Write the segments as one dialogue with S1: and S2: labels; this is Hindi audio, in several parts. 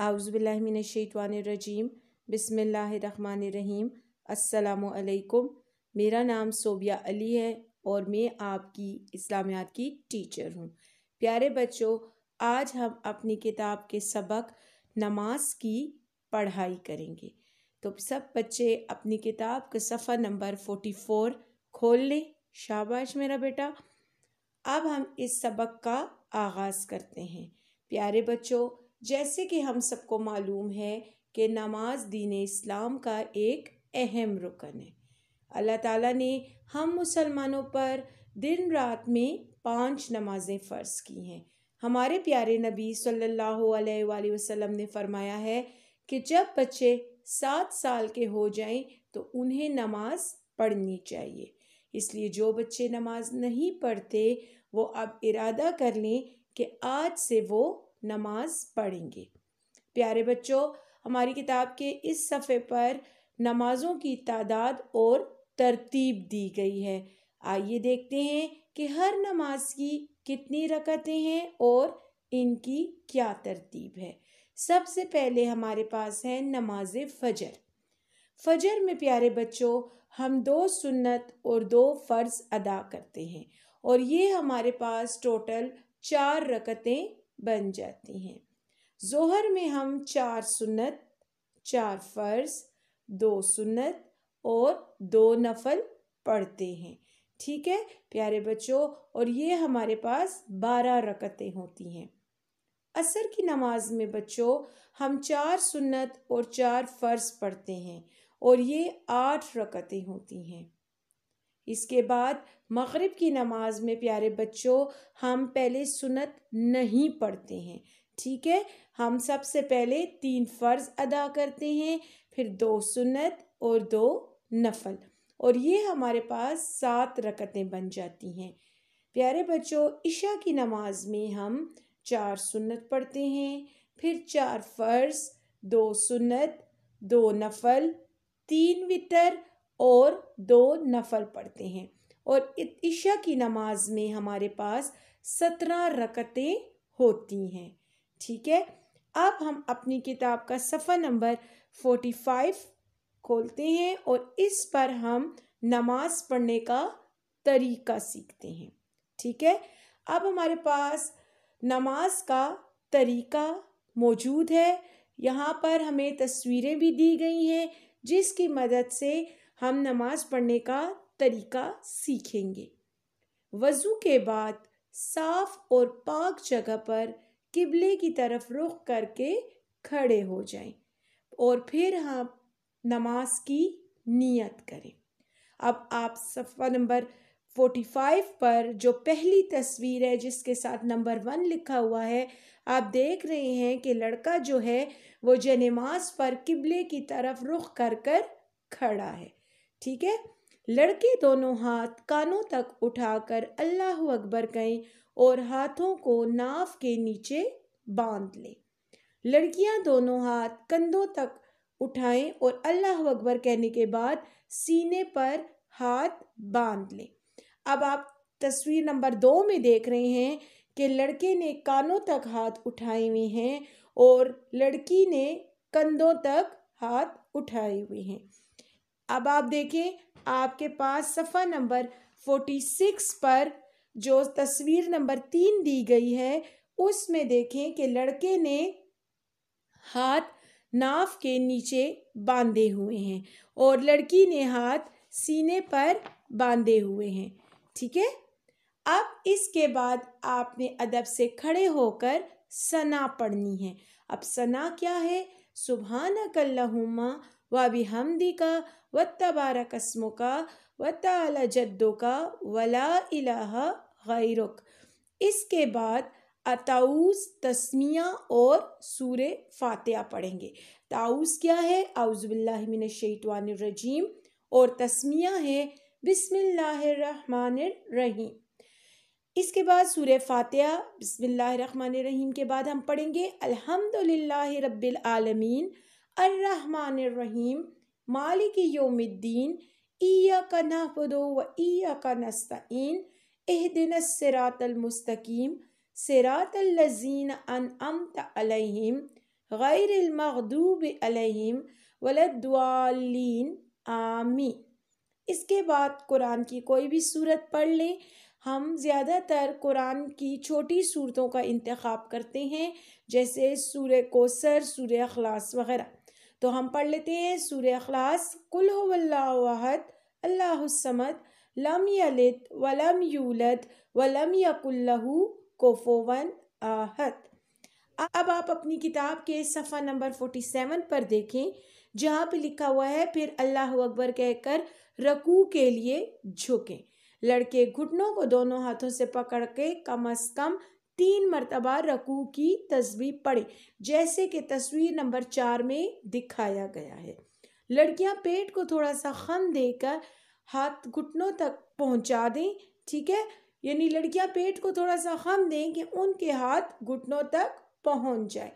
S1: रजीम बसमिल्लाम अलैकुम मेरा नाम सोबिया अली है और मैं आपकी इस्लामियात की टीचर हूँ प्यारे बच्चों आज हम अपनी किताब के सबक नमाज की पढ़ाई करेंगे तो सब बच्चे अपनी किताब का सफ़ा नंबर फोटी फोर खोल लें शाबाश मेरा बेटा अब हम इस सबक का आगाज़ करते हैं प्यारे बच्चों जैसे कि हम सबको मालूम है कि नमाज दीन इस्लाम का एक अहम रुकन है अल्लाह ताला ने हम मुसलमानों पर दिन रात में पांच नमाज़ें फ़र्ज़ की हैं हमारे प्यारे नबी सल्लल्लाहु अलैहि वसल्लम ने फरमाया है कि जब बच्चे सात साल के हो जाएं तो उन्हें नमाज पढ़नी चाहिए इसलिए जो बच्चे नमाज नहीं पढ़ते वो अब इरादा कर लें कि आज से वो नमाज पढ़ेंगे प्यारे बच्चों हमारी किताब के इस सफ़े पर नमाज़ों की तादाद और तरतीब दी गई है आइए देखते हैं कि हर नमाज की कितनी रकतें हैं और इनकी क्या तरतीब है सबसे पहले हमारे पास है नमाज फजर फजर में प्यारे बच्चों हम दो सुन्नत और दो फ़र्ज़ अदा करते हैं और ये हमारे पास टोटल चार रकतें बन जाती हैं जोहर में हम चार सुन्नत चार फ़र्ज दो सुन्नत और दो नफल पढ़ते हैं ठीक है प्यारे बच्चों और ये हमारे पास बारह रकतें होती हैं असर की नमाज में बच्चों हम चार सुन्नत और चार फ़र्ज पढ़ते हैं और ये आठ रकतें होती हैं इसके बाद मगरिब की नमाज में प्यारे बच्चों हम पहले सुनत नहीं पढ़ते हैं ठीक है हम सबसे पहले तीन फ़र्ज़ अदा करते हैं फिर दो सुनत और दो नफल और ये हमारे पास सात रकतें बन जाती हैं प्यारे बच्चों इशा की नमाज में हम चार सुन्नत पढ़ते हैं फिर चार फ़र्ज़ दो सुन्नत दो नफल तीन वितर और दो नफल पढ़ते हैं और इशा की नमाज में हमारे पास सत्रह रकतें होती हैं ठीक है अब हम अपनी किताब का सफ़ा नंबर फोर्टी फाइव खोलते हैं और इस पर हम नमाज पढ़ने का तरीका सीखते हैं ठीक है अब हमारे पास नमाज का तरीका मौजूद है यहाँ पर हमें तस्वीरें भी दी गई हैं जिसकी मदद से हम नमाज पढ़ने का तरीका सीखेंगे वज़ू के बाद साफ और पाक जगह पर किबले की तरफ रुख करके खड़े हो जाएं और फिर हम हाँ नमाज की नियत करें अब आप सफ़ा नंबर फाइव पर जो पहली तस्वीर है जिसके साथ नंबर वन लिखा हुआ है आप देख रहे हैं कि लड़का जो है वो जनमाज नमाज पर किबले की तरफ रुख कर कर खड़ा है ठीक है लड़के दोनों हाथ कानों तक उठाकर अल्लाह अकबर कहें और हाथों को नाव के नीचे बांध लें लड़कियां दोनों हाथ कंधों तक उठाएं और अल्लाह अकबर कहने के बाद सीने पर हाथ बांध लें अब आप तस्वीर नंबर दो में देख रहे हैं कि लड़के ने कानों तक हाथ उठाए हुए हैं और लड़की ने कंधों तक हाथ उठाए हुए हैं अब आप देखें आपके पास सफ़ा नंबर फोर्टी सिक्स पर जो तस्वीर नंबर तीन दी गई है उसमें देखें कि लड़के ने हाथ नाफ के नीचे बांधे हुए हैं और लड़की ने हाथ सीने पर बांधे हुए हैं ठीक है अब इसके बाद आपने अदब से खड़े होकर सना पढ़नी है अब सना क्या है सुबहानकल्लहुम्मा व बिहमदिका व तबारकस्मुका व ताल जद्दुका वला इलाहा इसके बाद अताउस तस्मिया और सूर फ़ातह पढ़ेंगे ताउस क्या है आउज़बिल्लाशवानरजीम और तस्मिया है रहीम इसके बाद सूर फातिहा बिसमीम के बाद हम पढ़ेंगे अल्हम्दुलिल्लाह रब्बिल आलमीन अर्रहमान रहीम मालिक योमिद्दीन ईया का व ईया का नस्तीन एह दिन सरातलमस्तकीम सरातल्लजीन अनअमत अलैहिम गैरमखदूब अलैहिम वलद्वालीन आमी इसके बाद कुरान की कोई भी सूरत पढ़ लें हम ज़्यादातर कुरान की छोटी सूरतों का इंतखब करते हैं जैसे सूर्य कोसर सूर अखलास वगैरह तो हम पढ़ लेते हैं सूर्य अखलास कुल वल्लाहद अल्लाहसमद लम यलित वलम यूलत वलम यकुल्लहू कोफोवन आहत अब आप अपनी किताब के सफ़ा नंबर फोटी सेवन पर देखें जहाँ पे लिखा हुआ है फिर अल्लाह अकबर कहकर रकू के लिए झुकें लड़के घुटनों को दोनों हाथों से पकड़ के कम अज कम तीन मरतबा रकू की तस्वीर पढ़े जैसे कि तस्वीर नंबर चार में दिखाया गया है लड़कियां पेट को थोड़ा सा खम देकर हाथ घुटनों तक पहुंचा दें ठीक है यानी लड़कियां पेट को थोड़ा सा खम दें कि उनके हाथ घुटनों तक पहुंच जाए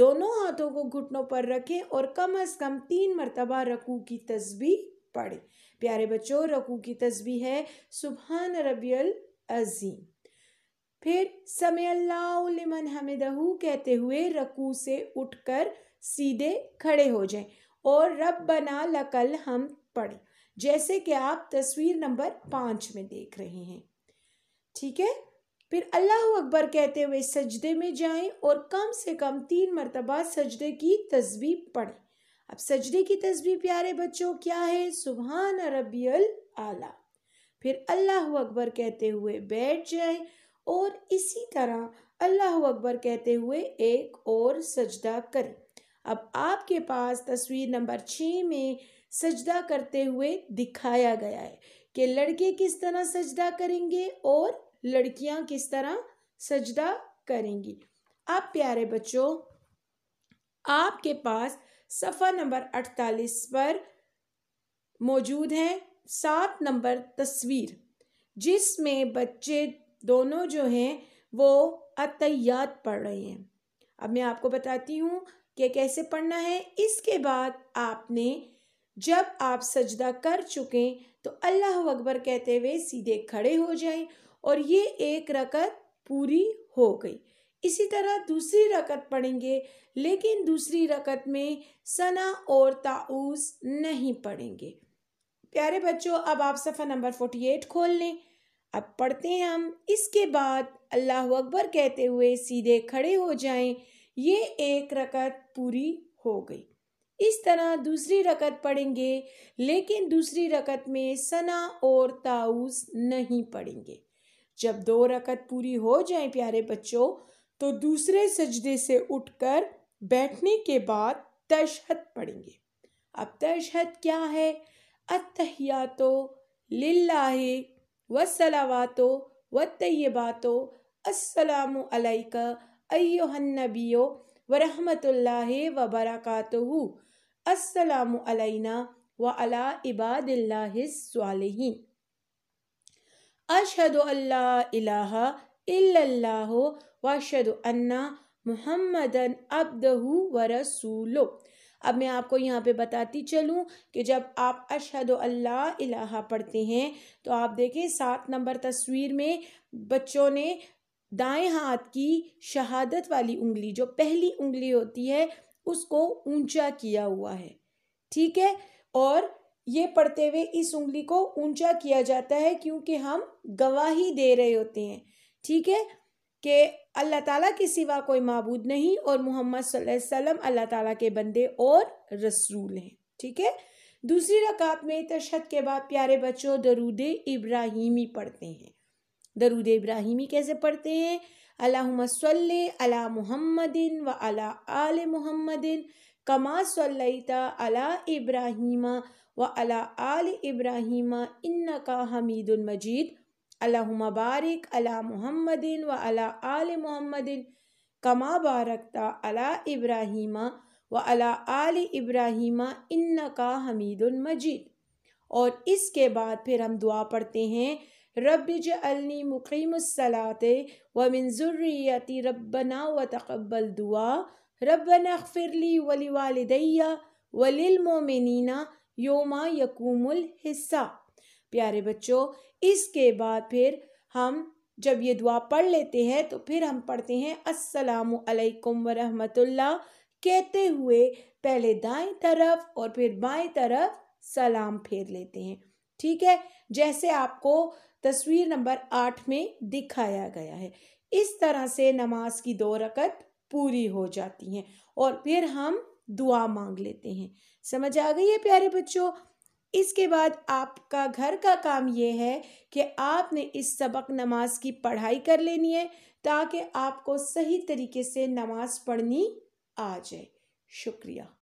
S1: दोनों हाथों को घुटनों पर रखें और कम अज़ कम तीन मरतबा रकू की तस्वीर पड़े प्यारे बच्चों रकू की तस्वीर है सुबहान रबियल अजीम फिर समयल्लामन हमदहू कहते हुए रकू से उठकर सीधे खड़े हो जाएं और रब बना लकल हम पढ़ें जैसे कि आप तस्वीर नंबर पाँच में देख रहे हैं ठीक है फिर अल्लाह अकबर कहते हुए सजदे में जाएं और कम से कम तीन मरतबा सजदे की तस्वीर पढ़ें अब सजदे की तस्वीर प्यारे बच्चों क्या है सुबहान रबियल आला फिर अल्लाह अकबर कहते हुए बैठ जाए और इसी तरह अल्लाह अकबर कहते हुए एक और सजदा करें अब आपके पास तस्वीर नंबर छः में सजदा करते हुए दिखाया गया है कि लड़के किस तरह सजदा करेंगे और लड़कियां किस तरह सजदा करेंगी अब प्यारे बच्चों आपके पास सफ़ा नंबर अड़तालीस पर मौजूद है सात नंबर तस्वीर जिसमें बच्चे दोनों जो हैं वो अतयात पढ़ रहे हैं अब मैं आपको बताती हूँ कि कैसे पढ़ना है इसके बाद आपने जब आप सजदा कर चुकें तो अल्लाह अकबर कहते हुए सीधे खड़े हो जाएं और ये एक रकत पूरी हो गई इसी तरह दूसरी रकत पढ़ेंगे लेकिन दूसरी रकत में सना और ताउस नहीं पढ़ेंगे प्यारे बच्चों अब आप सफ़ा नंबर फोर्टी एट खोल लें अब पढ़ते हैं हम इसके बाद अल्लाह अकबर कहते हुए सीधे खड़े हो जाएं ये एक रकत पूरी हो गई इस तरह दूसरी रकत पढ़ेंगे लेकिन दूसरी रकत में सना और ताउस नहीं पढ़ेंगे जब दो रकत पूरी हो जाएं प्यारे बच्चों तो दूसरे सजदे से उठकर बैठने के बाद तशहद पढ़ेंगे अब तशहद क्या है अतहयातो लिल्लाहि वसलावातो व तयबातो अस्सलाम अलैका अयोहन्नबियो व रहमतुल्लाहि व बरकातहू अस्सलाम अलैना व अला इबादिल्लाहिस्सालिहीन अशहदु अल्ला इलाहा इल्लल्लाहु वाशद अन्ना मोहम्मदन अब्दहु व रसूलो अब मैं आपको यहाँ पे बताती चलूँ कि जब आप अशहद अल्लाह इलाहा पढ़ते हैं तो आप देखें सात नंबर तस्वीर में बच्चों ने दाएं हाथ की शहादत वाली उंगली जो पहली उंगली होती है उसको ऊंचा किया हुआ है ठीक है और ये पढ़ते हुए इस उंगली को ऊंचा किया जाता है क्योंकि हम गवाही दे रहे होते हैं ठीक है कि अल्लाह ताला के सिवा कोई मबूद नहीं और मोहम्मद सल्लम अल्लाह ताला के बंदे और रसूल हैं ठीक है दूसरी रकात में तशद के बाद प्यारे बच्चों दरूद इब्राहिमी पढ़ते हैं दरूद इब्राहिमी कैसे पढ़ते हैं अल्लाहमसल अला मुहम्मदिन व अला आल मुहम्मदिन कमा सल्लता अला इब्राहिमा व अला आल इब्राहिमा इन्ना का हमीदुलमजीद अल्लाहुम्मा बारिक अला मुहम्मदिन व अला आल मुहम्मदिन कमा बारकता अला इब्राहिम व अला आल इब्राहीम इन्न का हमीदुल मजीद और इसके बाद फिर हम दुआ पढ़ते हैं रब जल्नी मुकीमसलात व मंजुर्रियती रबना व तकबल दुआ रब नखफिरली वली वालदैया वलिलमोमिना योमा यकूमुल हिस्सा प्यारे बच्चों इसके बाद फिर हम जब ये दुआ पढ़ लेते हैं तो फिर हम पढ़ते हैं अस्सलाम वालेकुम कहते हुए पहले दाएं तरफ और फिर बाएं तरफ सलाम फेर लेते हैं ठीक है जैसे आपको तस्वीर नंबर आठ में दिखाया गया है इस तरह से नमाज की दो रकत पूरी हो जाती हैं और फिर हम दुआ मांग लेते हैं समझ आ गई है प्यारे बच्चों इसके बाद आपका घर का काम ये है कि आपने इस सबक नमाज की पढ़ाई कर लेनी है ताकि आपको सही तरीके से नमाज पढ़नी आ जाए शुक्रिया